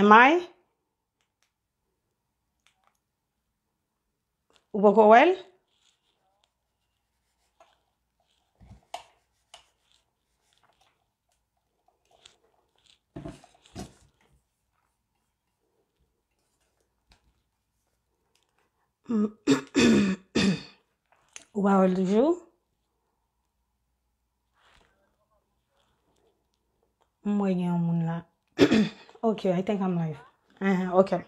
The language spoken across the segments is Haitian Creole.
Mwenye may, ou boko wèl, ou ba wèl dijou, mwenye yon moun la. Ok, I think I'm live. Uh-huh, ok.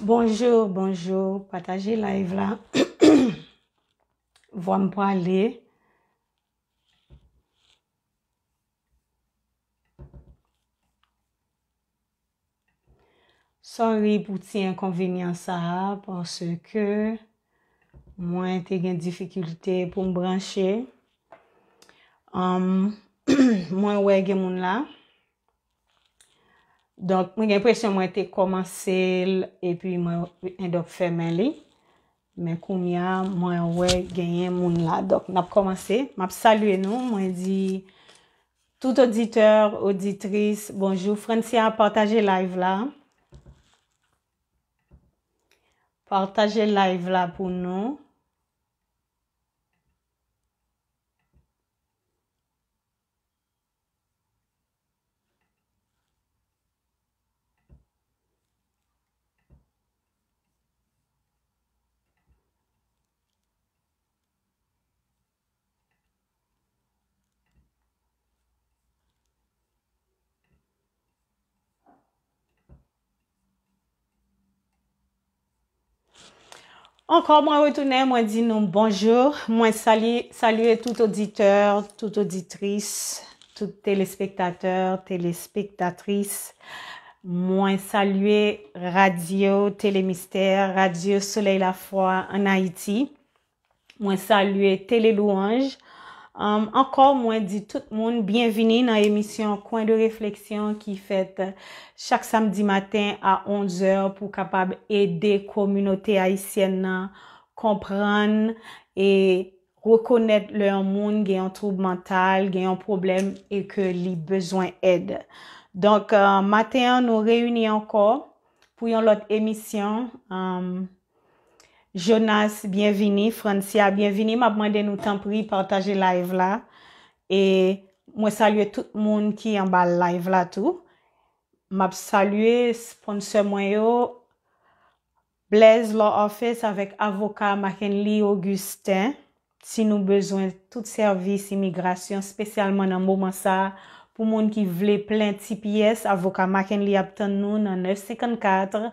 Bonjour, bonjour. Patage live la. Vwa m pou ale. Sorry pou ti yon konvenyans a. Pons ke mwen te gen difikilite pou m branche. Mwen we gen moun la Donk mwen gen presyon mwen te koman sel E pi mwen endop femen li Men koumya mwen we genyen moun la Donk nap koman se Map salwe nou Mwen di Tout auditeur, auditris Bonjour Francia, partaje live la Partaje live la pou nou Ankor mwen wetounen, mwen di nou bonjou, mwen salye tout auditeur, tout auditris, tout telespektater, telespektatris, mwen salye radio, telemister, radio, soleil la fwa an Haiti, mwen salye tele louange. Ankor mwen di tout moun, byenveni nan emisyon Kwen de Refleksyon ki fet chak samdi maten a 11 or pou kapab ede komunote Haitienne nan kompran e rekonnet lè an moun gen yon troub mental, gen yon problem e ke li bezwen ed. Donk, euh, maten nou reyuni ankor pou yon lot emisyon. Jonas, bienveni, Francia, bienveni, m ap mande nou tanpri partaje live la. E mwen salye tout moun ki yon bal live la tou. M ap salye sponsor mwen yo, Blaise Law Office, avèk avoka Makenli Augustin. Si nou bezwen tout servis imigrasyon, spesyalman nan mouman sa, pou moun ki vle plen ti piyes, avoka Makenli ap tan nou nan 9.54.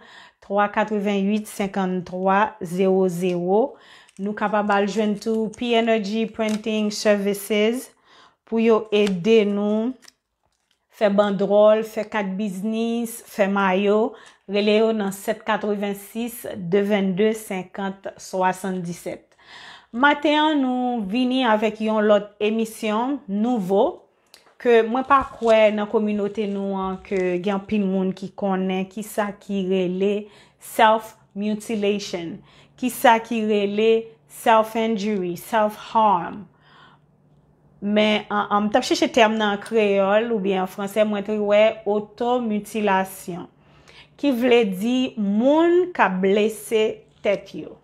388-5300, nou kapabal jwen tou P-Energy Printing Services pou yo ede nou fe bandrol, fe kat biznis, fe mayo. Vele yo nan 786-222-5077. Mate an nou vini avek yon lot emisyon nouvo. Mwen pa kwe nan kominote nou an ke gyan pin moun ki konen ki sa ki rele self-mutilation, ki sa ki rele self-injury, self-harm. Mwen tapche se term nan kreol ou bien franse mwen te we otomutilasyon. Ki vle di moun ka blese tet yo.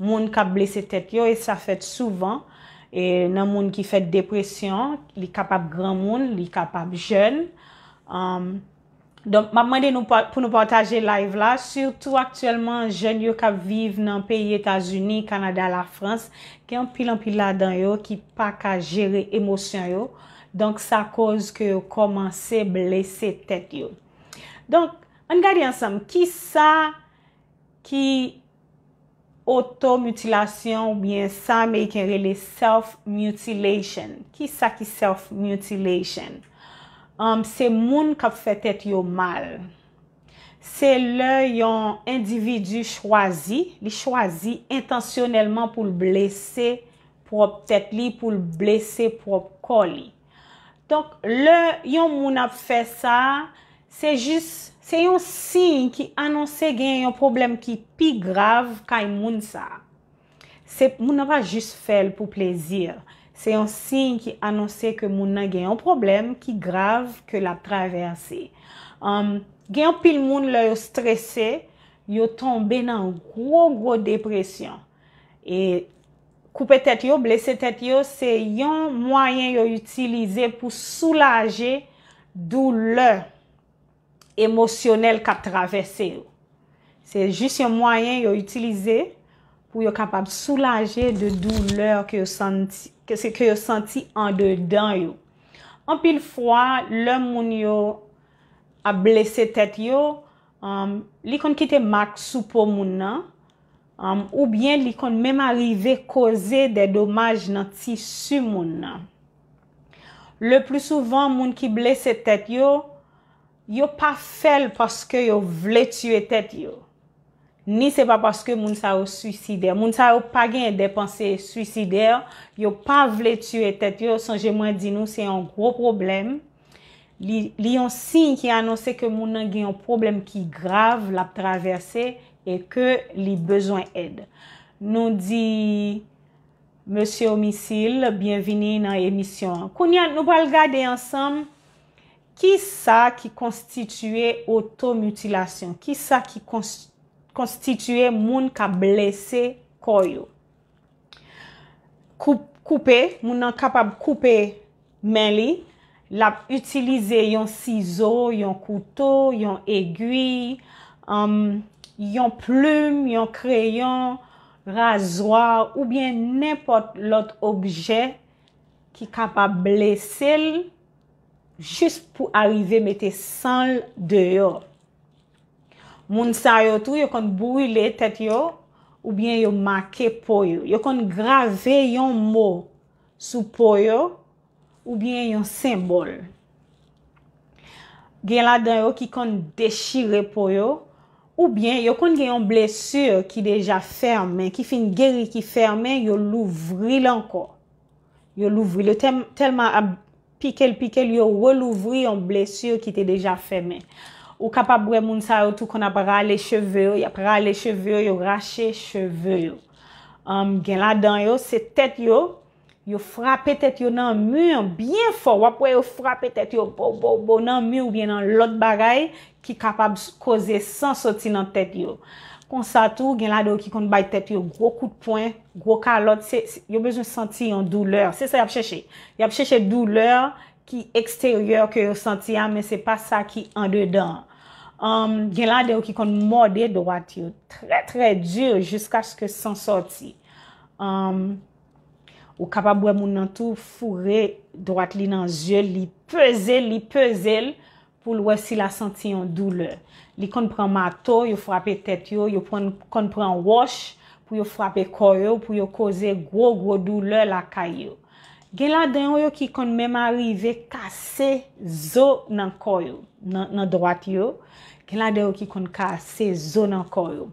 Moun ka blese tet yo e sa fet souvan. E nan moun ki fet depresyon, li kapap gran moun, li kapap jen. Um, Donk, ma mwende pou nou pwantaje live la, surtout aktuelman jen yo kap viv nan peyi Etasuni, Kanada, la Frans, ki an pil an pil la dan yo, ki pa ka jere emosyon yo. Donk, sa koz ke yo komanse blese tet yo. Donk, an gadi ansam, ki sa ki... oto mutilasyon ou byen sa, me y kene le self mutilation. Ki sa ki self mutilation? Um, se moun kap fè tèt yo mal. Se le yon individu chwazi, li chwazi intasyonelman pou l'blesse, pou l'blesse pou l'kol. Donk le yon moun ap fè sa, se jis moun, Se yon sin ki anonse gen yon problem ki pi grav kay moun sa. Moun nan va jis fel pou plezir. Se yon sin ki anonse ke moun nan gen yon problem ki grav ke la traverse. Um, gen yon pil moun la yo stresse, yo ton ben nan gro-gro depresyon. E koupe tet yo, blese tet yo, se yon mwayen yo utilize pou soulaje douleur. emosyonel ka travesse yo. Se jis yo mwayen yo utilize pou yo kapab soulaje de douleur keske yo santi an de dan yo. An pil fwa, le moun yo a blese tete yo, um, li kon kite mak sou po moun nan, um, ou bien li kon mem arrive koze de domaj nan tisu moun nan. Le plou souvan moun ki blese tete yo, yo pa fel paske yo vle tue tet yo. Ni se pa paske moun sa ou suicider. Moun sa ou pa gen depanse suicider, yo pa vle tue tet yo, sanje mwen di nou se yon gro problem. Li yon sin ki anonse ke moun nan gen yon problem ki grave la traverse e ke li bezwen ed. Nou di, Monsi omisil, bienveni nan emisyon. Kouni an nou bal gade ansam, Ki sa ki konstituye oto mutilasyon? Ki sa ki konstituye moun ka blese koyo? Koupe, moun an kapab koupe men li, la utilize yon sizo, yon kouto, yon egui, um, yon ploum, yon kreyon, razwa, ou bien nepot lot obje ki kapab blese l, Jus pou arive mette sanl de yo. Moun sa yo tou, yo kon brule tet yo, ou bien yo make po yo. Yo kon grave yon mo sou po yo, ou bien yon sembol. Gen la de yo ki kon deshire po yo, ou bien yo kon gen yon blesur ki deja ferme, ki fin geri ki ferme, yo louvri lanko. Yo louvri lanko. Pikel, pikel, yo relouvri yon blesu yo ki te deja fe men. Ou kapab we moun sa yo tou kon apre ale cheve yo, apre ale cheve yo, yo rache cheve yo. Um, gen la dan yo, se tet yo, yo frape tet yo nan moun, bien for, wapwe yo frape tet yo, bo, bo, bo, nan moun ou bien nan lot bagay ki kapab koze san soti nan tet yo. Kon sa tou, gen la de ou ki kon baytep yo gro kout poin, gro kalot, yo bezon senti yon douleur. Se sa yap cheche. Yap cheche douleur ki eksteryor ke yo senti ya, men se pa sa ki an dedan. Gen la de ou ki kon morde dorat yo, tre tre djur jusqu'aske son sorti. Ou kapabwe moun an tou, fure dorat li nan zye, li peze, li peze l. pou lwesi la santi yon douleur. Li kon pren mato, yon frape tet yo, yon pren wash pou yon frape koryo, pou yon koze gwo gwo douleur la kay yo. Gen la denyo yo ki kon menm arive kase zo nan koryo, nan drat yo. Gen la denyo yo ki kon kase zo nan koryo.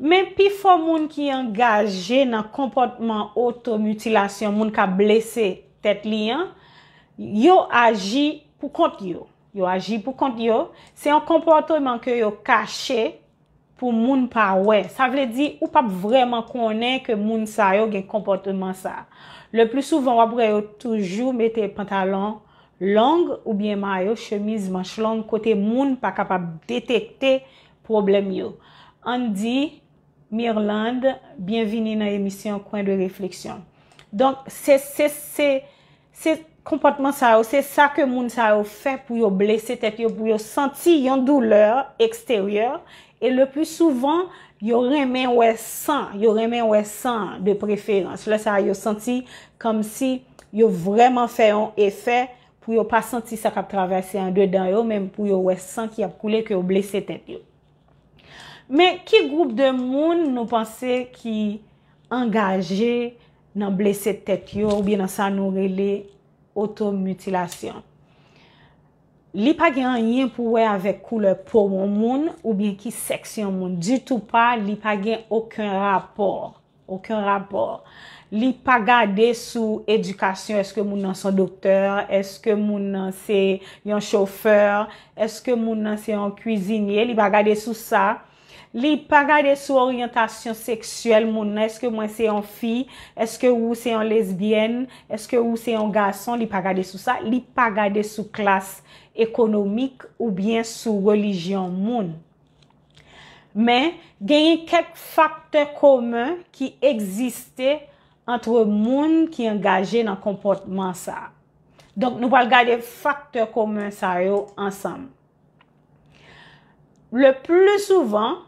Men pi fo moun ki yon gaje nan komportman otomutilasyon, moun ka blese tet li yo, yo aji pou kont yo. Yo aji pou kont yo. Se yon kompote man ke yo kache pou moun pa we. Sa vle di ou pap vreman konen ke moun sa yo gen kompote man sa. Le plus souvan wap re yo toujou mete pantalon long ou bien ma yo chemise manch long kote moun pa kapap detekte problem yo. Andy, Mirland, bienveni nan emisyon Kwen de Refleksyon. Donk se se se se se. kompatman sa yo, se sa ke moun sa yo fe pou yo blese tete yo, pou yo senti yon douleur eksteryor, e le plus souvan, yo remen we san, yo remen we san de preferans. Fla sa yo senti kom si yo vreman fe yon efek pou yo pa senti sa kap travese yon dedan yo, menm pou yo we san ki ap koule ki yo blese tete yo. Men ki group de moun nou panse ki angaje nan blese tete yo ou bi nan sa nou rele, Oto mutilasyon. Li pa gen an yin pou we avek koule pou moun moun ou bie ki seksyon moun. Di tou pa, li pa gen okyn rapor. Okyn rapor. Li pa gade sou edukasyon. Eske moun nan son doktor, eske moun nan se yon chofer, eske moun nan se yon kuisinye, li pa gade sou sa. Li pa gade sou oryantasyon seksuel moun, eske mwen se yon fi, eske mwen se yon lesbyen, eske mwen se yon gason, li pa gade sou sa, li pa gade sou klas ekonomik ou bien sou relijyon moun. Men, genye kek faktor koumen ki egziste antre moun ki engaje nan komportman sa. Donk nou pal gade faktor koumen sa yo ansam. Le plou souvan,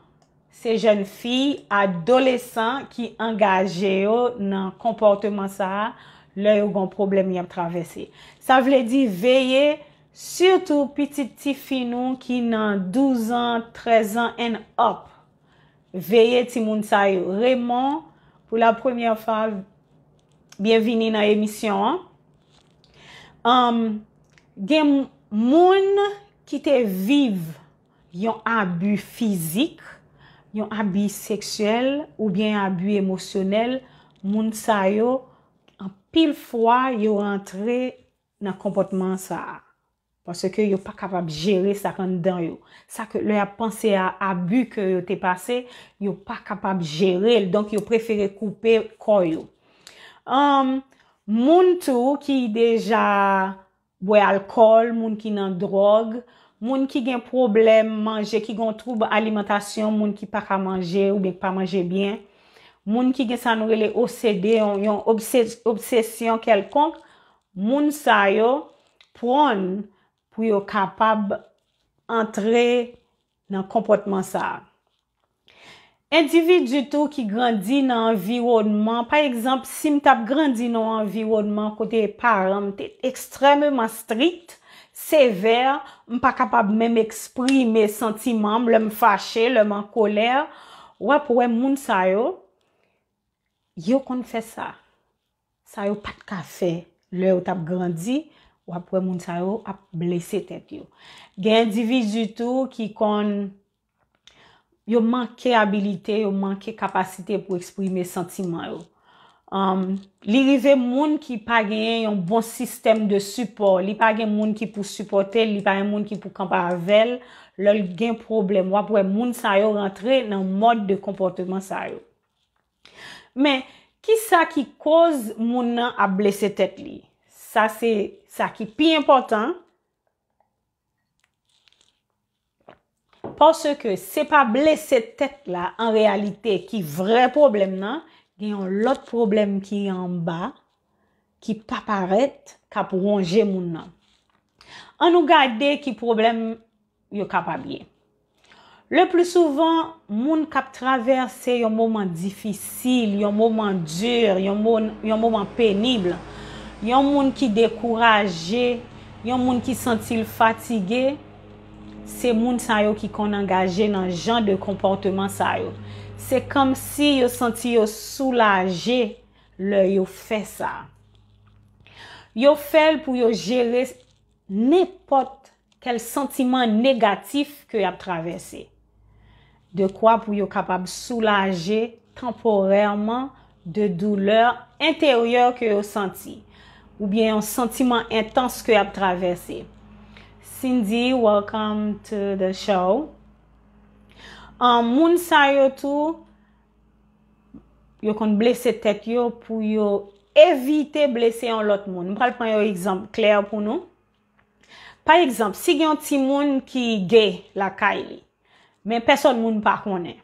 Se jen fi, adolesan ki angaje yo nan komporteman sa, le yo bon problem yon travesi. Sa vle di veye, sirtou pitit ti finon ki nan 12 an, 13 an en hop. Veye ti moun sa yon remon. Pou la premye fave, bienvini nan emisyon. Um, gen moun ki te vive yon abu fizik, yon abu seksuel ou bien abu emosyonel, moun sa yo, an pil fwa yo rentre nan kompotman sa a. Pase ke yo pa kapab jere sa kan dan yo. Sa ke lè a panse a abu ke yo te pase, yo pa kapab jere, donk yo prefere koupe kon yo. Um, moun tou ki deja bwe alkol, moun ki nan drog, Moun ki gen problem manje, ki gon troub alimentasyon, moun ki pa ka manje ou bek pa manje byen. Moun ki gen sanouye le OCD, yon obsesyon kelkon, moun sa yo proun pou yo kapab antre nan kompotman sa. Individu tou ki grandi nan enviwodman, pa ekzamp, si m tap grandi nan enviwodman kote e param, te ekstrememan strikt. sever, m pa kapab mèm eksprime sentiman, m lèm fache, lèm an kolè, wap wè moun sa yo, yo kon fè sa, sa yo pat ka fè, lè yo tap grandi, wap wè moun sa yo ap blese tep yo. Gen individu tou ki kon yo manke abilite, yo manke kapasite pou eksprime sentiman yo. Um, li rive moun ki pa genyen yon bon sistem de suport, li pa genyen moun ki pou suporte, li pa genyen moun ki pou kampa avel, lòl gen problem. Wapwe moun sa yo rentre nan mod de komportement sa yo. Men, ki sa ki koz moun nan a blese tet li? Sa ki pi important. Porske se pa blese tet la an realite ki vre problem nan, gen yon lot problem ki yon ba ki pa paret kap ronje moun nan. An nou gade ki problem yo kap abye. Le plou souvan, moun kap traverse yon mouman difisil, yon mouman dyr, yon mouman penibl, yon moun ki dekouraje, yon moun ki sentil fatige, se moun sa yo ki kon angaje nan jan de komportman sa yo. Se kom si yo senti yo soulaje, le yo fe sa. Yo fel pou yo jele nepot kel sentiman negatif ke yo ap travese. De kwa pou yo kapab soulaje temporeman de douleur interior ke yo senti. Ou bien yon sentiman intans ke yo ap travese. Cindy, welcome to the show. Hello. An moun sa yo tou, yo kon blese tek yo pou yo evite blese an lot moun. Mwen pral pan yo exemple kler pou nou. Par exemple, si gen ti moun ki ge la kay li, men peson moun pa konen.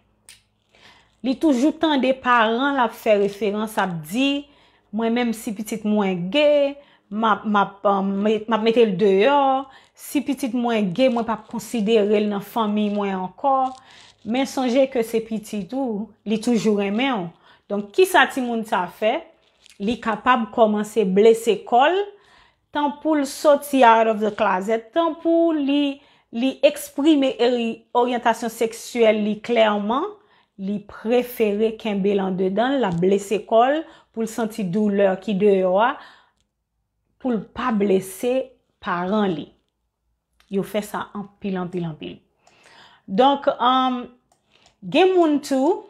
Li toujou tan de paran la fe referans ap di, mwen menm si pitit mwen ge, map um, metel deyor. Si pitit mwen ge, mwen pap konsidere l nan fami mwen ankor. Men sonje ke se pitidou, li toujou remen an. Donk ki sa timoun sa fe, li kapab komanse blese kol, tan pou l soti out of the closet, tan pou li eksprime orientasyon seksuel li klerman, li preferi kembel an dedan la blese kol pou l santi douler ki deyo a, pou l pa blese paran li. Yo fe sa an pilan pilan pilan. Donk, euh, gen moun tou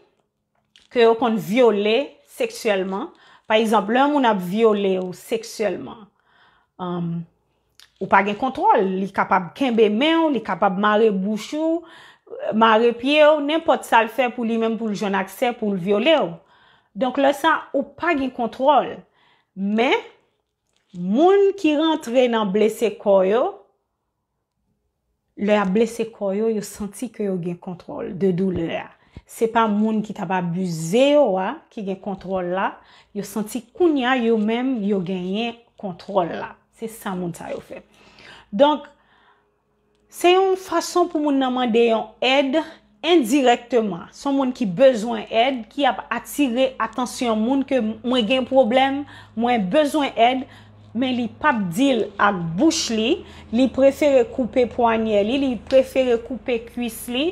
ke yo kon viole seksuelman, pa isanple, lè moun ap viole ou seksuelman, euh, ou pa gen kontrol, li kapab kenbe men ou, li kapab mare bouchou, mare pie ou, nenpot sa l fè pou li men pou l joun akse, pou l viole ou. Donk lè sa, ou pa gen kontrol. Men, moun ki rentre nan blese koyo, Le a blese koyo, yo senti ke yo gen kontrol de doule la. Se pa moun ki taba abuze yo a, ki gen kontrol la, yo senti koun ya yo menm yo gen yon kontrol la. Se sa moun sa yo fe. Donk, se yon fason pou moun namande yon ed, indirektman, son moun ki bezwen ed, ki ap atire atansyon moun ke mwen gen problem, mwen bezwen ed, men li pap dil ak bouch li, li prefere koupe po anye li, li prefere koupe kuis li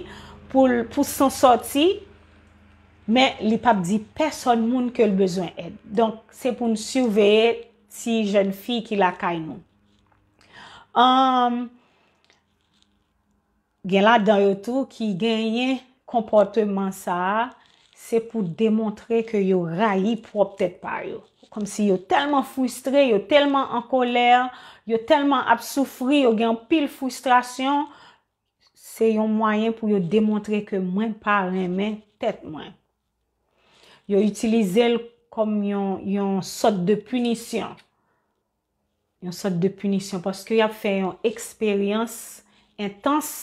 pou son soti, men li pap di person moun ke l bezwen ed. Donk, se pou n souveye ti jen fi ki la kay nou. Gela da yo tou ki genye kompote man sa, se pou demontre ke yo rayi pou apetet pa yo. kom si yo telman frustre, yo telman an koler, yo telman ap soufri, yo gen pil frustrasyon, se yon mwayen pou yo demontre ke mwen pa remen, tet mwen. Yo itilize l kom yon sot de punisyon. Yon sot de punisyon, poske yo ap fe yon eksperyans intans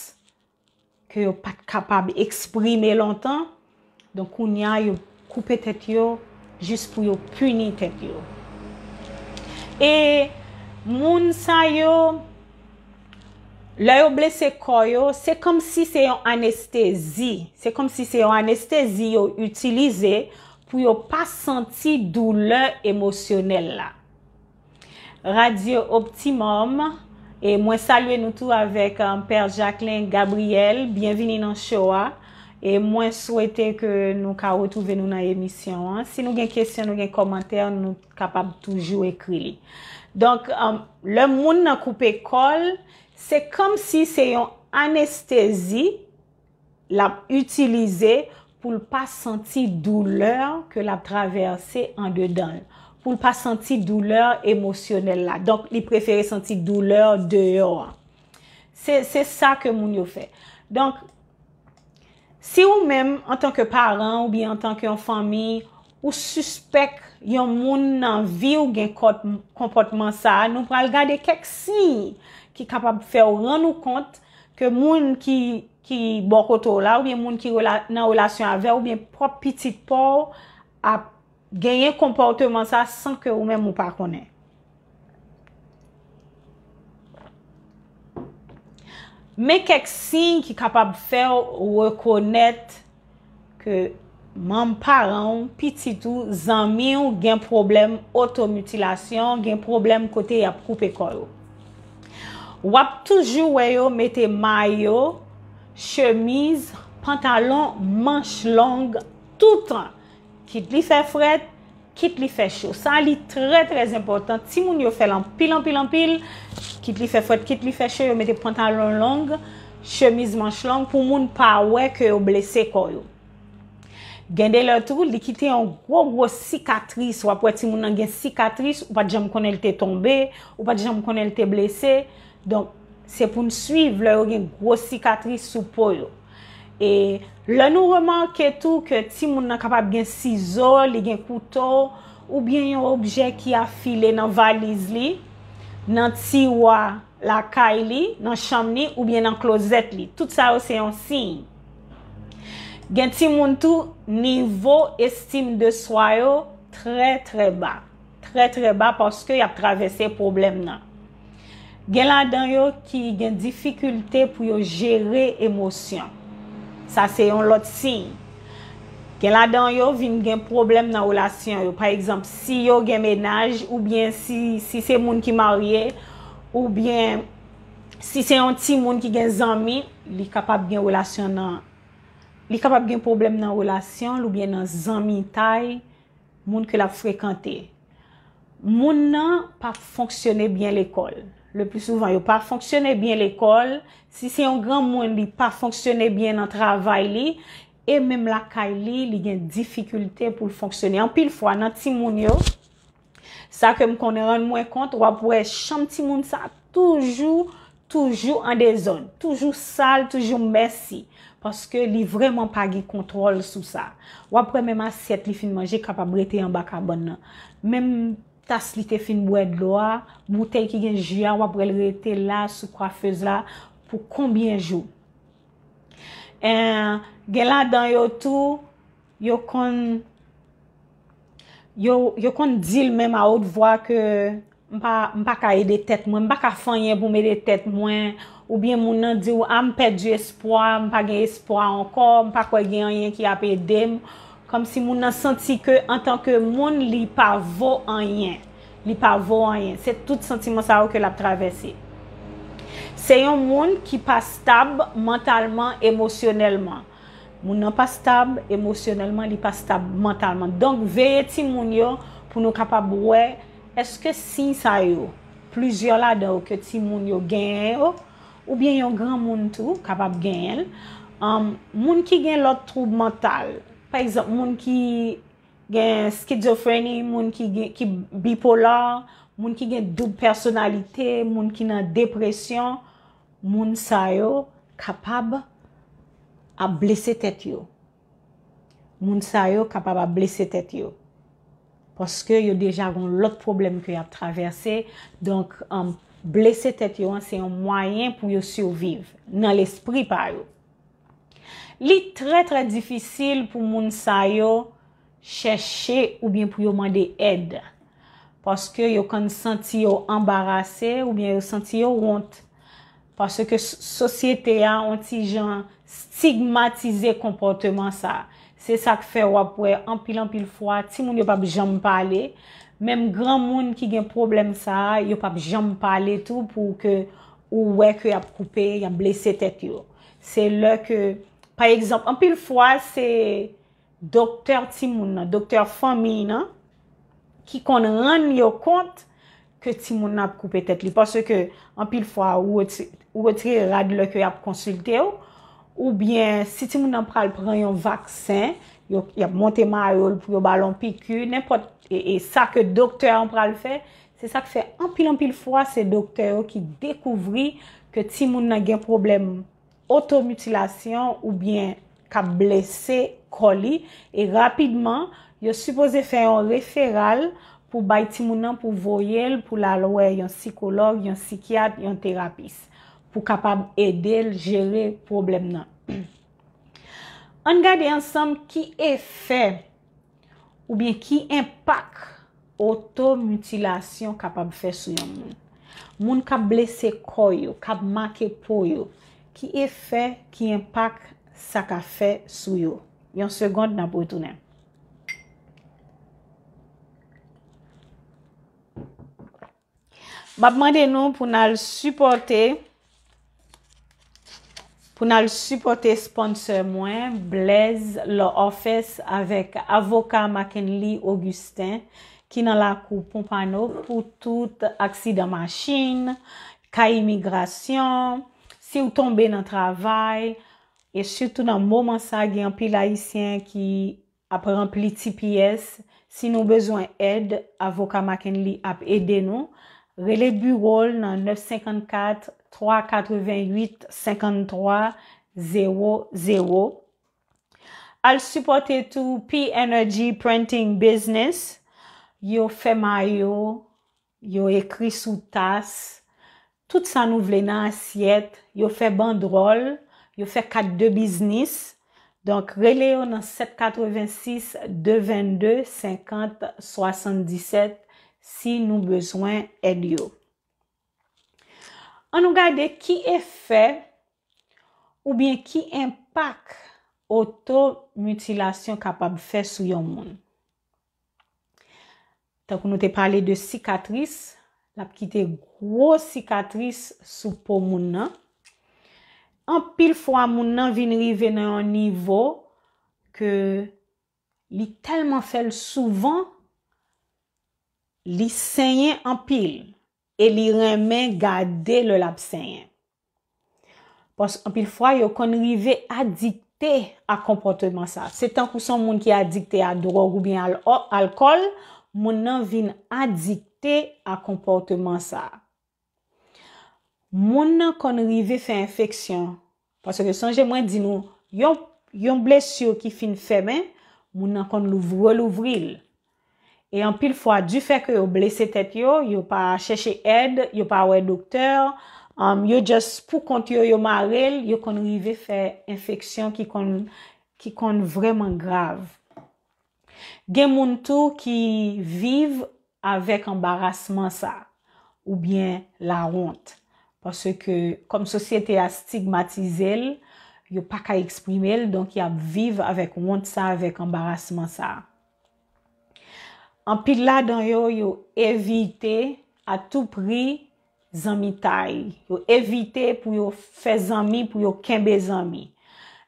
ke yo pat kapab eksprime lontan, donk ou nya yo koupe tet yo Jis pou yo puni tep yo. E moun sa yo, le yo blese koyo, se kom si se yo anestezi. Se kom si se yo anestezi yo utilize pou yo pa santi doule emosyonel la. Radio Optimum, E mwen salwe nou tou avek an um, per Jacqueline Gabriel, Bienveni nan che wa. E mwen souwete ke nou ka wotou ven nou nan emisyon an. Si nou gen kestyen, nou gen komantèr, nou kapab toujou ekri li. Donk, um, le moun nan koupe kol, se kom si se yon anestèzi la utilize pou l'pa senti douleur ke la traverse an dedan. Pou l'pa senti douleur emosyonel la. Donk, li preferi senti douleur deyo an. Se sa ke moun yo fe. Donk, Si ou men, an tanke paran ou bi an tanke yon fami, ou suspek yon moun nan vi ou gen komportman sa, nou pral gade kek si ki kapab fe ou ran nou kont ke moun ki bok o to la ou bi moun ki nan relasyon ave ou bi propitit po a genye komportman sa san ke ou men mou pa konen. Mè kek sin ki kapab fè ou wè konèt ke mèm paran, pititou, zanmi ou gen problem otomutilasyon, gen problem kote ya proupe korou. Wap toujou wè yo metè mayo, chemiz, pantalon, manch long, toutan ki li fè fret. Kit li fech yo. Sa li tre tre important. Ti moun yo fe lampil, lampil, lampil. Kit li fe fwet, kit li fech yo. Yo mete pantalon long, chemise manch long. Pou moun pa wek yo blese ko yo. Gende lor troul, di ki te yon gwo gwo sikatris. Wap wè ti moun nan gen sikatris. Ou pa di jam konel te tombe. Ou pa di jam konel te blese. Don, se pou n suiv lor gen gwo sikatris sou po yo. E... Le nou reman ke tou ke ti moun nan kapap gen sizor, li gen koutou, ou bien yon objek ki afile nan valiz li, nan tiwa lakay li, nan chamni, ou bien nan klozet li. Tout sa yo se yon si. Gen ti moun tou, nivou estime de swa yo tre tre ba. Tre tre ba porske yap travesse problem nan. Gen la dan yo ki gen difikulte pou yo jere emosyon. Sa se yon lot si. Gen la dan yo, vin gen problem nan olasyon yo. Par exemple, si yo gen menaj ou bien si se moun ki marye ou bien si se yon ti moun ki gen zami, li kapab gen olasyon nan, li kapab gen problem nan olasyon lou bien nan zami tay, moun ke la frekante. Moun nan pa fonksyone bien l'ekol. Le pli souvan yo pa fonksyone byen l'ekol, si se yon gran moun li pa fonksyone byen nan travay li, e menm lakay li, li gen difikulte pou fonksyone. An pil fwa nan timoun yo, sa kem konen rann mwen kont, wap wè chanm timoun sa, toujou, toujou an de zon, toujou sal, toujou mesi, paske li vreman pa gi kontrol sou sa. Wap wè menm aset li fin manje kapabrete yon baka bon nan. Menm... tas li te fin bwèd lo a, moutèy ki gen jya wap wèl rete la, sou kwa fez la, pou konbyen jou. E, gen la dan yo tou, yo kon, yo kon dil men mèm a out vwa ke, mpa ka e de tèt mwen, mpa ka fanyen pou mè de tèt mwen, ou bien mounan di ou am ah, pet du espoi, mpa gen espoi ankon, mpa kwen gen yon yon ki apè dem, Kom si moun nan santi ke an tan ke moun li pa vo an yen. Li pa vo an yen. Se tout sentimen sa ou ke la travesi. Se yon moun ki pa stab mentalman, emosyonelman. Moun nan pa stab emosyonelman, li pa stab mentalman. Donk veye ti moun yo pou nou kapab we. Eske si sa yo. Pluji yo la da ou ke ti moun yo genye yo. Ou bien yon gran moun tou kapab genye. Um, moun ki gen lot troub mental. Par exemple, moun ki gen skizofreni, moun ki bipolar, moun ki gen doub personalite, moun ki nan depresyon, moun sa yo kapab a blese tete yo. Moun sa yo kapab a blese tete yo. Paske yo deja roun lot problem ki yo atraverse, donk um, blese tete yo an se yon mwayen pou yo surviv nan l espri par yo. Li tre tre difisil pou moun sa yo cheshe ou bien pou yo mande ed. Paske yo kan senti yo embarase ou bien yo senti yo ront. Paske sosyete a onti jan stigmatize komporteman sa. Se sak fe wapwe, anpil anpil fwa, ti moun yo pap jam pale. Mem gran moun ki gen problem sa, yo pap jam pale tout pou ke ou wek yo ap koupe, yo blese tep yo. Se lè ke... Par ekzamp, anpil fwa, se doktèr ti moun nan, doktèr fami nan, ki kon rèn yo kont ke ti moun nan ap koupè tèt li. Pasè ke anpil fwa, ou wè tri rad lò kè ap konsultè ou, ou byen si ti moun nan pral pran yon vaksèn, yon ap montè ma yon pou yon balon pi kù, nèmpot, e sa ke doktèr nan pral fè, se sa ke se anpil anpil fwa, se doktèr ou ki dèkouvri ke ti moun nan gen problem moun. otomutilasyon ou bien kap blese koli e rapidman yo suppose fè yon referal pou bayti mounan pou voyel pou lalowe yon psikolog, yon psikiat, yon terapist pou kapab edel, jere problem nan. An gade ansam ki efè ou bien ki impak otomutilasyon kapab fè sou yon moun. Moun kap blese koyo, kap makepoyo, ki efe ki empak sa kafe sou yo. Yon segonde nan bo itounen. Bab mande nou pou nan l supporte, pou nan l supporte sponsor mwen, Blaise, l office, avek avoka Makenli Augustin, ki nan l akou Pompano, pou tout aksida maschin, ka imigrasyon, Si ou tombe nan travay, e surtout nan mouman sa gen api laisyen ki api rempli TPS, si nou bezwen ed, avoka Makenli ap ede nou, rele burol nan 954-388-5300. Al supporte tou P-Energy Printing Business, yo fema yo, yo ekri sou tas, Tout sa nou vle nan asyet, yo fè bandrol, yo fè kat de biznis. Donk releyo nan 786-222-5077 si nou bezwen edyo. An nou gade ki e fè ou bien ki impak otomutilasyon kapab fè sou yon moun. Donk nou te pale de sikatris, la pkite goun. wou sikatris sou pou moun nan, an pil fwa moun nan vin rive nan an nivou ke li telman fel souvan li sanyen an pil e li remen gade le lap sanyen. Pos an pil fwa yo kon rive adikte a komporteman sa. Se tankou son moun ki adikte a drog ou bin alkol, moun nan vin adikte a komporteman sa. Moun nan kon rive fe infeksyon. Paso yo sanje mwen di nou, yon bles yo ki fin femen, moun nan kon louvre louvril. E an pil fwa, du fe ke yo blese tet yo, yo pa cheshe ed, yo pa wey doktor, yo jas pou kont yo yo marel, yo kon rive fe infeksyon ki kon vreman grav. Gen moun tou ki vive avèk ambaraseman sa, ou bien la hont. Pasè ke kom sosyete a stigmatize l, yo pa ka eksprime l, donk y ap vive avèk wonsa, avèk ambaraseman sa. An pi la dan yo, yo evite a tou pri zanmi tay. Yo evite pou yo fe zanmi, pou yo kembe zanmi.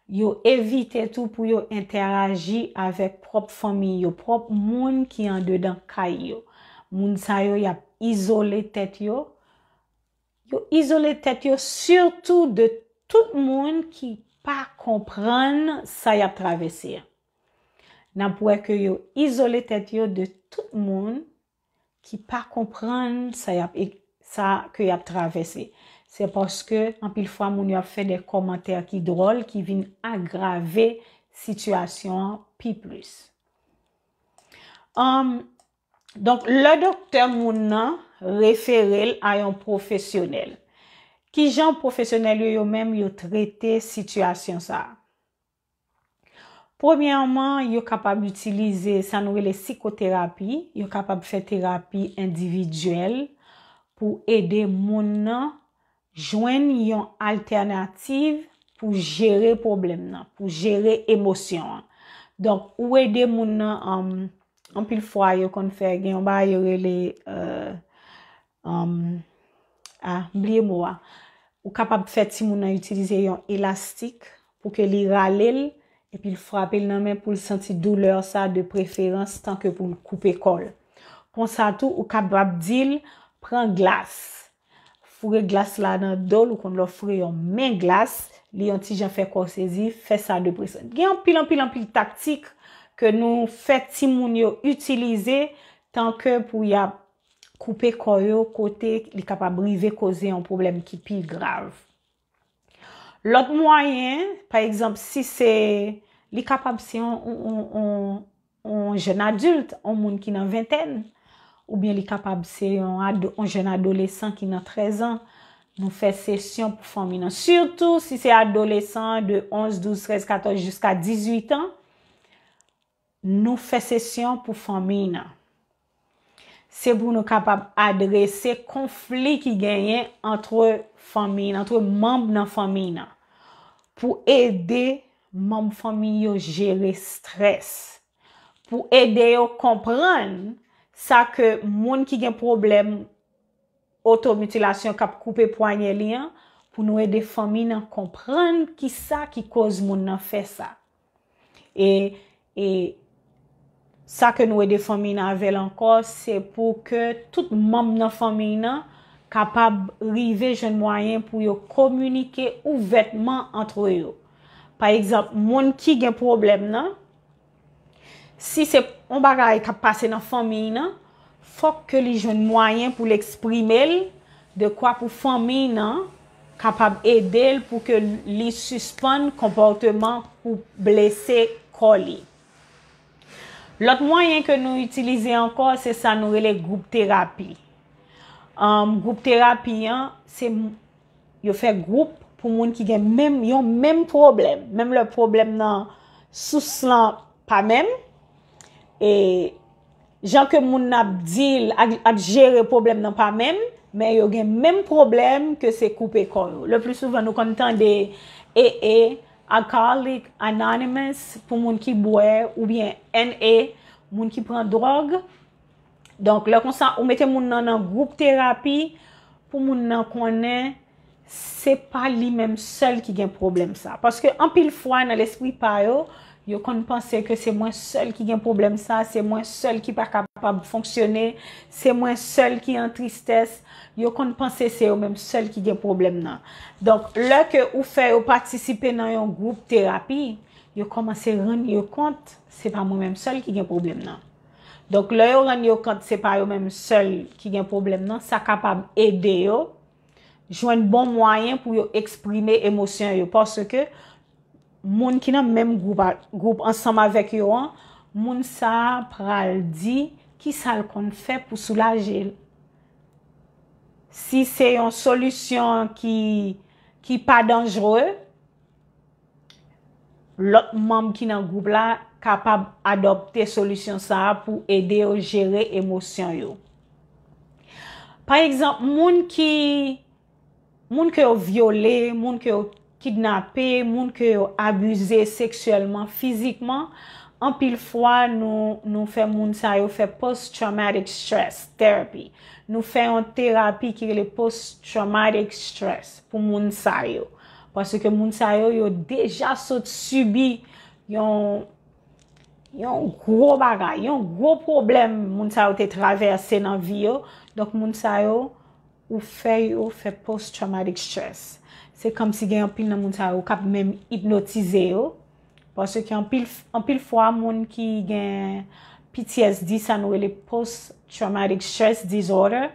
Yo evite tou pou yo interagi avèk prop fomi, yo prop moun ki an dedan kay yo. Moun sa yo, yo ap izole tèt yo, yo isole tet yo surtout de tout moun ki pa kompren sa yap travese. Nan pou e ke yo isole tet yo de tout moun ki pa kompren sa yap e, travese. Se poske an pil fwa moun yo ap fe de komantèr ki drol ki vin agrave situasyon pi plus. Anm. Um, Donk, le doktor moun nan referel a yon profesyonel. Ki jan profesyonel yo yo menm yo trete sityasyon sa. Premiyaman, yo kapab utilize san nouwe le psikoterapi. Yo kapab fe terapi individuel pou ede moun nan jwen yon alternatif pou jere problem nan, pou jere emosyon. Donk, ou ede moun nan... Euh, Anpil fwa yo kon fè, gen yon ba yore le... Ah, euh, mbliye um, mwa. Ou kapap fè ti moun nan yon elastik pou ke li ralel, epi l frapel nan men pou l senti douler sa de preferans tanke pou m koupe kol. Konsa tou, ou kapap dil, pran glas. Fure glas la nan dol ou kon lo fure yon men glas, li yon ti jan fè korsesi, fè sa depresyon. Gen yon pilan pilan pil taktik, ke nou fè ti moun yo utilize tanke pou ya koupe koyo kote li kapab rive koze yon problem ki pi grave. Lot mwayen, par exemple, si se li kapab se yon jen adulte, yon moun ki nan vinten, ou bien li kapab se yon jen adolescent ki nan trezan, nou fè sesyon pou fòmina. Surtou si se adolescent de 11, 12, 13, 14, jusqu'a 18 an, Nou fè sèsyon pou fòmina. Se pou nou kapap adrese konflik ki genyen antre fòmina, antre mèm nan fòmina. Pou edè mèm fòmina yo jere stres. Pou edè yo kompran sa ke moun ki gen problem otomutilasyon kap koupe poanye liyan pou nou edè fòmina kompran ki sa ki koz moun nan fè sa. E fòmina, e Sa ke nou e de fomina avel anko, se pou ke tout mamb nan fomina kapab rive jen mwayen pou yo komunike ou vetman antre yo. Par exemple, moun ki gen problem nan, si se mbaga e kapase nan fomina, fok ke li jen mwayen pou l'exprimel de kwa pou fomina kapab edel pou ke li suspon komporteman pou blese koli. Lot mwayen ke nou itilize ankor, se sa nou rele group terapi. Um, group terapi an, se yo fe group pou moun ki gen menm, yo menm problem. Menm le problem nan sous lan pa menm. E jan ke moun ap dil, ap jere problem nan pa menm, men yo gen menm problem ke se koupe kon. Le plou souvan nou kontan de ee ee. I call it anonymous pou moun ki bouè ou bien NA, moun ki pran drog. Donk lò kon san ou mette moun nan an group terapi pou moun nan konè, se pa li menm sel ki gen problem sa. Paske an pil fwa nan l'espri payo, Yo konn panse ke se mwen sel ki gen problem sa, se mwen sel ki pa kapab fonksyone, se mwen sel ki an tristese, yo konn panse se yo menm sel ki gen problem nan. Donk, lè ke ou fè ou patisipe nan yon groupe terapi, yo komanse ren yon kont, se pa mwen menm sel ki gen problem nan. Donk, lè yo ren yon kont, se pa yon menm sel ki gen problem nan, sa kapab ede yo, jwen bon mwayen pou yo eksprime emosyon yo, parce ke... moun ki nan mèm goup ansem avèk yo an, moun sa pral di, ki sa l kon fè pou soulajel. Si se yon solusyon ki pa danjre, lot mòm ki nan goup la, kapab adopte solusyon sa pou edè yo jere emosyon yo. Par ekzamp, moun ki, moun ki yo viole, moun ki yo toub, kidnapè, moun ki yo abuze seksuellement, fizikman, an pil fwa nou fè moun sa yo fè post-traumatic stress therapy. Nou fè yon terapi ki yo le post-traumatic stress pou moun sa yo. Paske moun sa yo yo deja sot subi yon gros bagay, yon gros problem moun sa yo te travesse nan vi yo. Dok moun sa yo ou fè yo fè post-traumatic stress. se kom si gen apil nan moun ta ou kap mèm hipnotize yo, pwase ki anpil fwa moun ki gen PTSD sa nou wele post-traumatic stress disorder,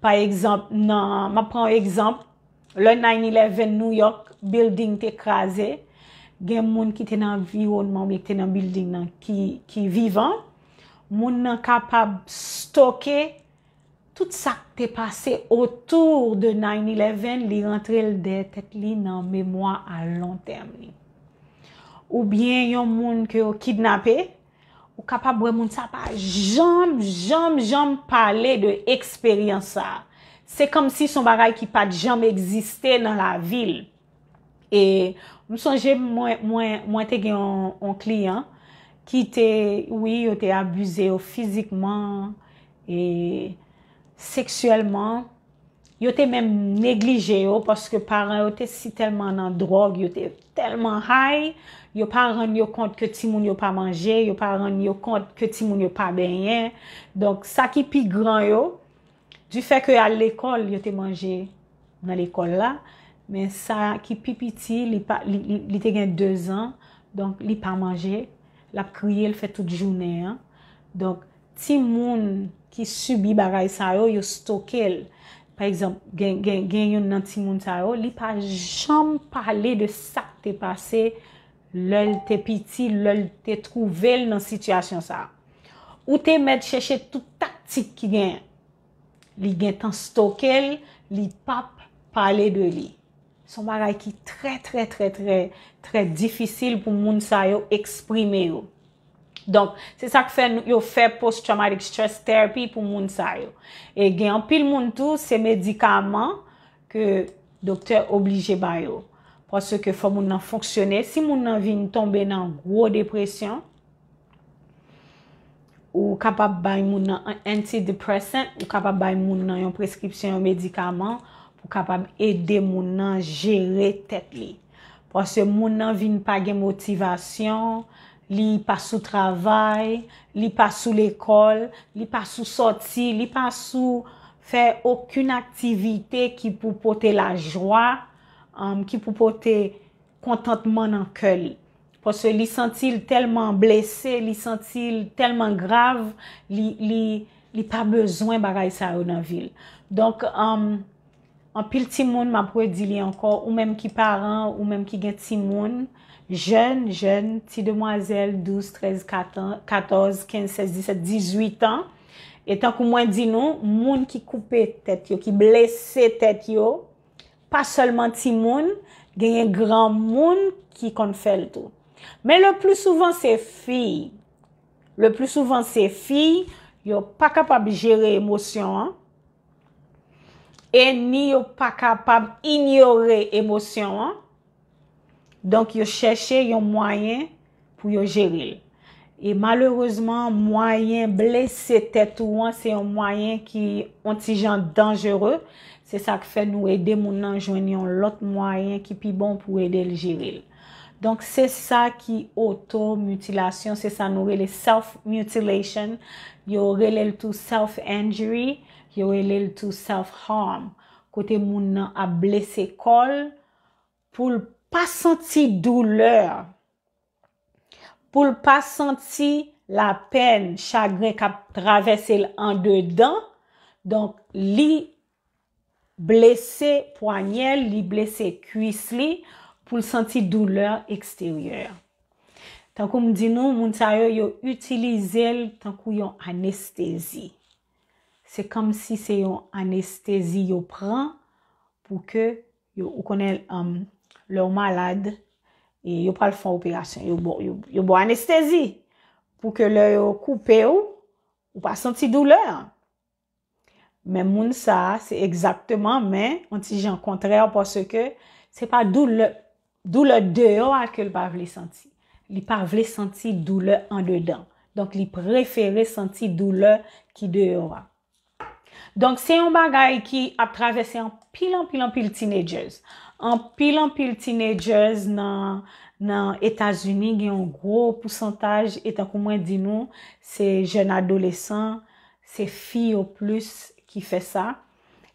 pa ekzamp nan, ma pran ekzamp, le 9-11 New York, building te kaze, gen moun ki tenan viyonman mwen tenan building nan ki vivan, moun nan kapab stoke, tout sak te pase otour de 9-11 li rentre l dey tet li nan mèmoa a lon term ni. Ou bien yon moun ki yo kidnapé, ou kapap wè moun sa pa jom, jom, jom pale de eksperyans sa. Se kom si son baray ki pat jom egziste nan la vil. E, mou sanje mwen te gen yon kliyan, ki te, wè, yo te abuze yo fizikman, e... Seksyelman, yo te menm neglije yo, paske paran yo te si telman nan drog, yo te telman hay, yo pa ranyo kont ke ti moun yo pa manje, yo pa ranyo kont ke ti moun yo pa benyen. Donk, sa ki pi gran yo, du fek yo a l'ekol, yo te manje nan l'ekol la, men sa ki pi piti, li te gen 2 an, donk, li pa manje, la kriye, li fe tout jounen. Donk, ti moun, Ki subi baray sa yo yo stokel. Par exemple, gen yon nan ti moun sa yo, li pa jom pale de sa te pase, lel te piti, lel te truvel nan sityasyon sa. Ou te met cheshe tout taktik ki gen. Li gen tan stokel, li pap pale de li. Son baray ki tre tre tre tre, tre difisil pou moun sa yo eksprime yo. Donk, se sa k fè yo fè post-traumatic stress therapy pou moun sa yo. E gen, pil moun tou, se medikaman ke doktor oblije bayo. Pwa se ke fò moun nan fonksyone, si moun nan vin tombe nan gwo depresyon, ou kapab bay moun nan anti-depresyon, ou kapab bay moun nan yon preskripsyon yon medikaman, pou kapab ede moun nan jere tet li. Pwa se moun nan vin pa gen motivasyon, Li pa sou travay, li pa sou l'ekol, li pa sou soti, li pa sou fè akoun aktivite ki pou pote la jwa, um, ki pou pote kontantman nan ke li. Paswe li santil telman blese, li santil telman grav, li pa bezwen bagay sa ou nan vil. Donk um, an pil timoun ma pou e di li anko ou menm ki paran ou menm ki gen timoun. jen, jen, ti demwazel, 12, 13, 14, 15, 16, 17, 18 an, etan kou mwen di nou, moun ki koupe tet yo, ki blese tet yo, pa solman ti moun, gen yon gran moun ki kon fel tou. Men le plou souvan se fi, le plou souvan se fi, yo pa kapab jere emosyon an, en ni yo pa kapab inyore emosyon an, Donk yo chèche yon mwayen pou yo jiril. E malereusement mwayen blèse tèt ou an, se yon mwayen ki ontijan denjere. Se sa k fè nou edè moun nan jwenyon lot mwayen ki pi bon pou edè l jiril. Donk se sa ki otomutilasyon, se sa nou rele self-mutilasyon, yo rele l tou self-injury, yo rele l tou self-harm. Kote moun nan a blèse kol, poul poul, pa santi douleur pou l pa santi la pen chagre kap travesse l an de dan, donk li blese poanyel, li blese kuis li pou l santi douleur eksteryor. Tankou m di nou, moun sa yo yo utilize l tankou yon anestezi. Se kom si se yon anestezi yo pran pou ke yo ukone l amn. Um, lè ou malade, e yo pa l'fon opikasyon, yo bo anestezi, pou ke lè ou koupe ou, ou pa senti douleur. Men moun sa, se ekzaktman men, an ti jan kontrè, pwase ke se pa douleur deyo akèl pa vle senti. Li pa vle senti douleur an dedan. Donk li prefere senti douleur ki deyo yo a. Donk se yon bagay ki ap travesse an pilan pilan pil teenagers. An pil an pil teenagers nan Etats-Unis gen yon gro pou santaj etan kou mwen di nou se jen adolescent, se fiyo plus ki fe sa.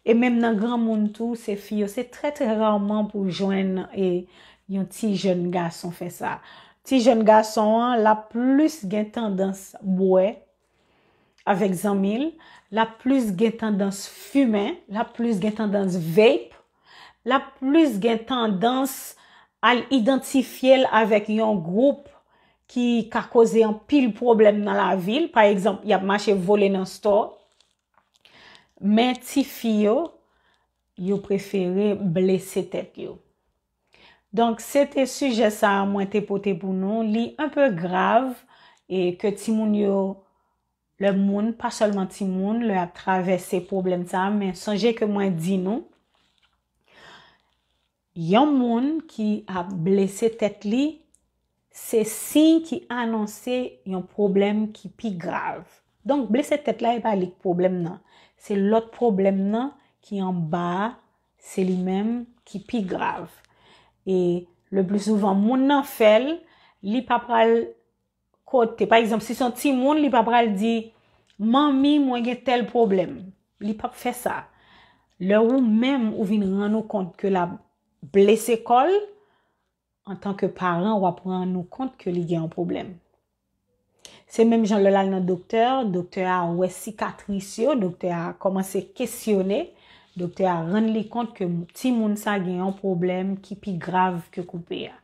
E menm nan gran moun tou se fiyo se tre tre raman pou jwen e yon ti jen gason fe sa. Ti jen gason an la plus gen tendans boue avek zanmil, la plus gen tendans fumen, la plus gen tendans veyp. la plus gen tendans al identifye l avèk yon group ki ka koze yon pil problem nan la vil. Par eksemp, yap mache vole nan sto. Men ti fiyo, yo preferi blese tep yo. Donk se te suje sa mwen te pote pou nou, li anpe grave e ke ti moun yo, le moun, pa solman ti moun, le ap travesse problem sa, men sanje ke mwen di nou. Yon moun ki ap blese tet li, se sin ki anonse yon problem ki pi grav. Donk blese tet la e pa li problem nan. Se lot problem nan ki an ba, se li menm ki pi grav. E le blesouvan moun nan fel, li pap pral kote. Par exemple, si son ti moun, li pap pral di, mami mwen gen tel problem. Li pap fe sa. Le ou menm ou vin rano kont ke la... Blesse kol, an tanke paran wap pran nou kont ke li gen yon problem. Se menm jan lal nan doktor, doktor a wè sikatrisyo, doktor a komanse kesyonè, doktor a ran li kont ke ti moun sa gen yon problem ki pi grav ke koupe ya.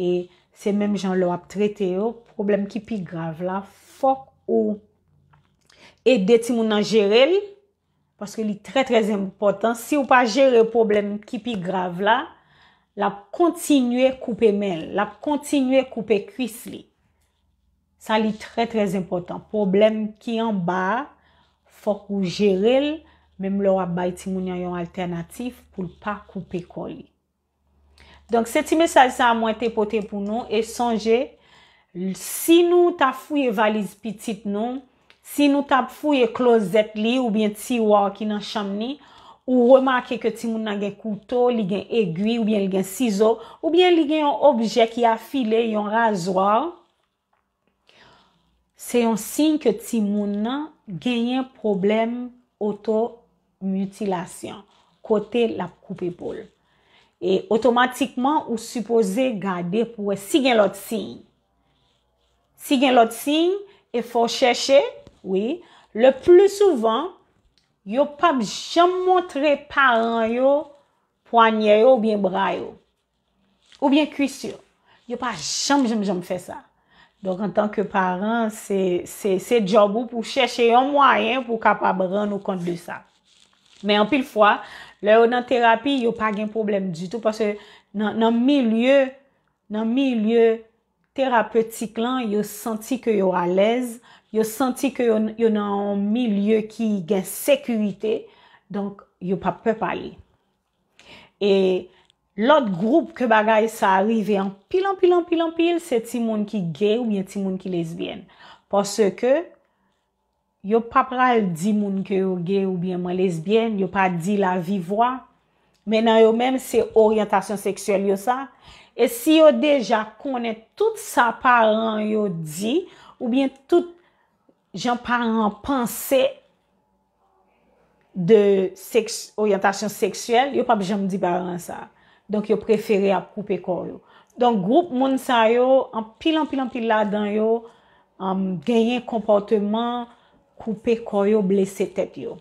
E se menm jan lal ap trete yo, problem ki pi grav la, fok ou. E de ti moun nan jere li. Paske li tre tre important, si ou pa jere problem ki pi grav la, la kontinue koupe men, la kontinue koupe kris li. Sa li tre tre important, problem ki yon ba, fok ou jere li, menm lor ap bay ti moun yon alternatif pou l pa koupe kol li. Donk se ti mesaj sa a mwen te pote pou nou, e sanje, si nou ta fuy e valiz pitit nou, Si nou tap fou ye klozet li ou bien ti waw ki nan cham ni, ou remarke ke ti moun nan gen koutou, li gen egui ou bien li gen sizo, ou bien li gen yon objek ki afile yon razwar, se yon sin ke ti moun nan genyen problem oto mutilasyon, kote la koupe bol. E otomatikman ou suppose gade pou e si gen lot sin. Si gen lot sin, e fò chèche, Ouye, le plou souvan, yo pa jom montre paran yo poanye yo ou bien bra yo. Ou bien kwi syo. Yo pa jom jom jom fè sa. Donk an tanke paran, se job ou pou chèche yo mwayen pou kapab ran nou kont de sa. Men an pil fwa, le yo nan terapi, yo pa gen problem di tout. Nan mi lye terapetik lan, yo senti ke yo alèz. yo senti ke yon nan mi lye ki gen sekurite, donk, yo pa pe pali. E, lot group ke bagay sa arive an pil an pil an pil an pil, se ti moun ki ge ou bien ti moun ki lesbien. Pase ke, yo pa pral di moun ke yo ge ou bien man lesbien, yo pa di la vivwa, menan yo menm se orientasyon seksuel yo sa, e si yo deja konen tout sa paran yo di, ou bien tout jan pa ran panse de orientasyon seksuel, yo pa bejan mdi baran sa. Donk yo preferi ap koupe koryo. Donk group moun sa yo, an pilan pilan pilan dan yo, an genyen komporteman koupe koryo blese tep yo.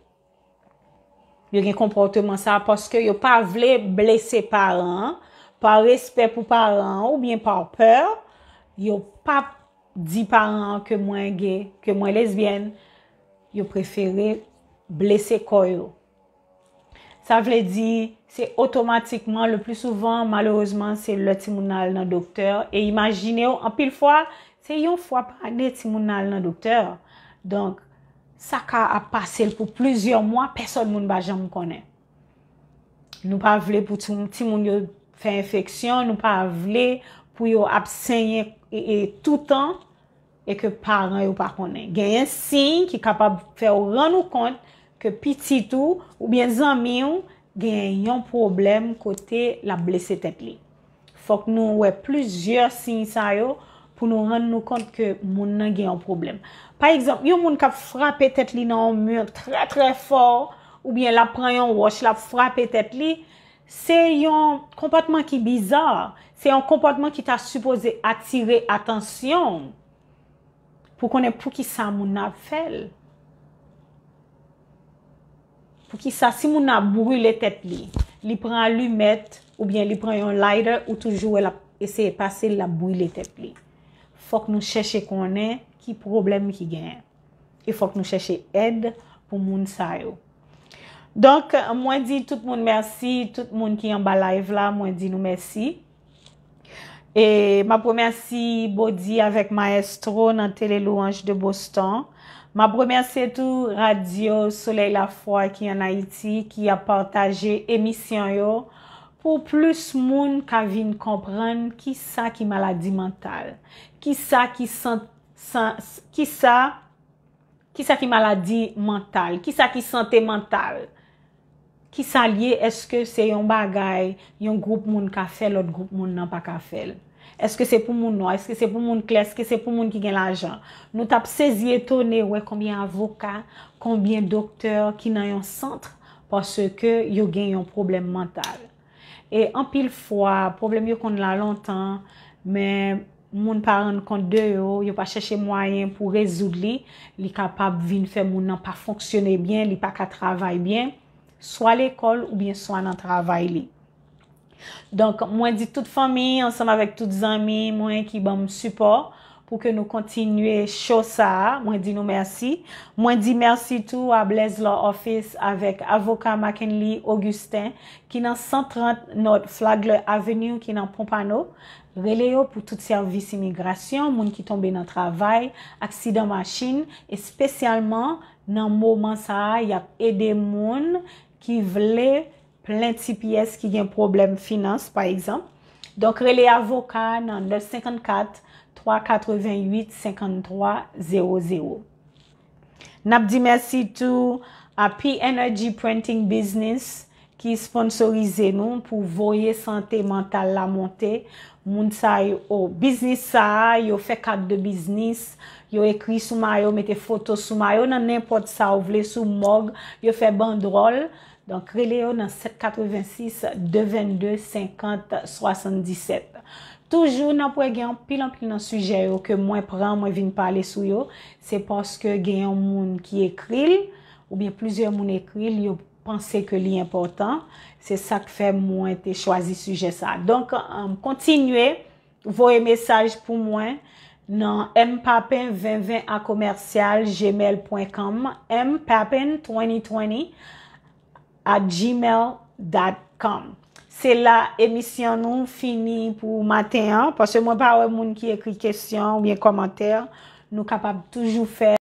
Genyen komporteman sa, poske yo pa vle blese paran, pa respet pou paran, ou bien pa peur, yo pa pwede di paran ke mwen gay, ke mwen lesbyen, yo preferi blese koyo. Sa vle di, se otomatikman, le pli souvan, malorosman, se le timoun al nan doktor, e imagine yo, an pil fwa, se yon fwa pa ane timoun al nan doktor, donk, sa ka ap pase l pou plizyon mwan, peson moun bajan mw konen. Nou pa vle pou timoun yo fe infeksyon, nou pa vle pou yo ap senye toutan, e ke paran yo pa konen. Gen yon sin ki kapab fè ou ran nou kont ke pitit ou, ou bien zanmi ou, gen yon problem kote la blese tet li. Fok nou we plus je sin sa yo pou nou ran nou kont ke moun nan gen yon problem. Par exemple, yon moun kap frape tet li nan moun tre tre for, ou bien la pran yon wosh, la frape tet li, se yon kompatman ki bizar, se yon kompatman ki ta supose atire atansyon, Pou konen pou ki sa moun ap fel. Pou ki sa si moun ap brule tet li, li pran lumet ou bien li pran yon lighter ou toujou eseye pase la brule tet li. Fok nou chèche konen ki problem ki gen. E fok nou chèche ed pou moun sayo. Donk mwen di tout moun mersi, tout moun ki yon balay vla, mwen di nou mersi. E ma pwemersi Bodi avèk Maestro nan Tele Louange de Boston. Ma pwemersi tout Radio Soleil Lafoy ki an Haiti ki a partaje emisyon yo. Po plus moun ka vin kompren ki sa ki maladi mental. Ki sa ki maladi mental. Ki sa ki sante mental. Ki sa liye, eske se yon bagay, yon group moun ka fel, ot group moun nan pa ka fel. Eske se pou moun nou, eske se pou moun kles, eske se pou moun ki gen l ajan. Nou tap sezi eto ne we, kombien avoka, kombien dokteur ki nan yon sentre, pwase ke yo gen yon problem mental. E an pil fwa, problem yo kon la lontan, men moun paran kon deyo, yo pa cheshe mwayen pou rezoud li, li kapap vin fe moun nan pa fonksyone bien, li pa ka travay bien. swa l'ekol ou byen swa nan travay li. Donk, mwen di tout fami, ansanm avèk tout zami, mwen ki ban msupor, pou ke nou kontinwe chos sa, mwen di nou mersi. Mwen di mersi tou a Blaise Law Office avèk avoka Makenli Augustin, ki nan 130 Nord Flagler Avenue, ki nan Pompano, releyo pou tout servis imigrasyon, mwen ki tombe nan travay, aksidam a Chin, espesyalman nan mouman sa, y ap ede moun, ki vle plen ti piyes ki gen problem finanse, par exemple. Don kre li avoka nan lè 54 388 53 00. Nap di mersi tou a P Energy Printing Business ki sponsorize nou pou voye sante mental la monte. Moun sa yo business sa, yo fe kak de business, yo ekri sou mayo, mete foto sou mayo, nan nèmpot sa, ou vle sou mog, yo fe bandrol, Don kri le yo nan 786-222-5077. Toujou nan pou e gen yon pilon pilon nan suje yo ke mwen pran mwen vin pale sou yo. Se poske gen yon moun ki ekril ou bien plouze moun ekril yo panse ke li important. Se sak fe mwen te chwazi suje sa. Don kon tinwe vwe mesaj pou mwen nan mpapen2020akomersyalgmail.com mpapen2020. A gmail.com Se la emisyon nou fini pou maten an. Pase mwen pa ou e moun ki ekri kesyon ou ye komentèr. Nou kapab toujou fè.